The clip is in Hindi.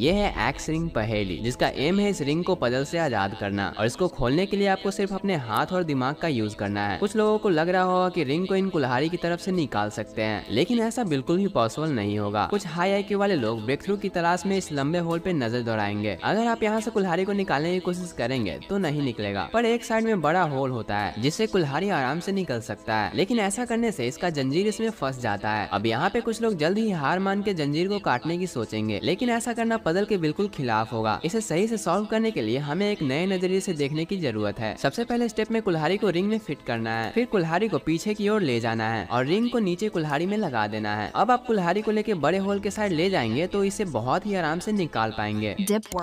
ये है एक्स रिंग पहेली जिसका एम है इस रिंग को पजल से आजाद करना और इसको खोलने के लिए आपको सिर्फ अपने हाथ और दिमाग का यूज करना है कुछ लोगों को लग रहा होगा कि रिंग को इन कुल्हारी की तरफ से निकाल सकते हैं लेकिन ऐसा बिल्कुल भी पॉसिबल नहीं होगा कुछ हाई आई वाले लोग ब्रेक थ्रू की तलाश में इस लंबे होल पे नजर दौड़ाएंगे अगर आप यहाँ से कुल्हारी को निकालने की कोशिश करेंगे तो नहीं निकलेगा पर एक साइड में बड़ा होल होता है जिससे कुल्हारी आराम से निकल सकता है लेकिन ऐसा करने से इसका जंजीर इसमें फंस जाता है अब यहाँ पे कुछ लोग जल्द ही हार मान के जंजीर को काटने की सोचेंगे लेकिन ऐसा करना पदल के बिल्कुल खिलाफ होगा इसे सही से सॉल्व करने के लिए हमें एक नए नजरिए से देखने की जरूरत है सबसे पहले स्टेप में कुल्हारी को रिंग में फिट करना है फिर कुल्हारी को पीछे की ओर ले जाना है और रिंग को नीचे कुल्हारी में लगा देना है अब आप कुल्हारी को लेकर बड़े होल के साइड ले जाएंगे तो इसे बहुत ही आराम से निकाल पाएंगे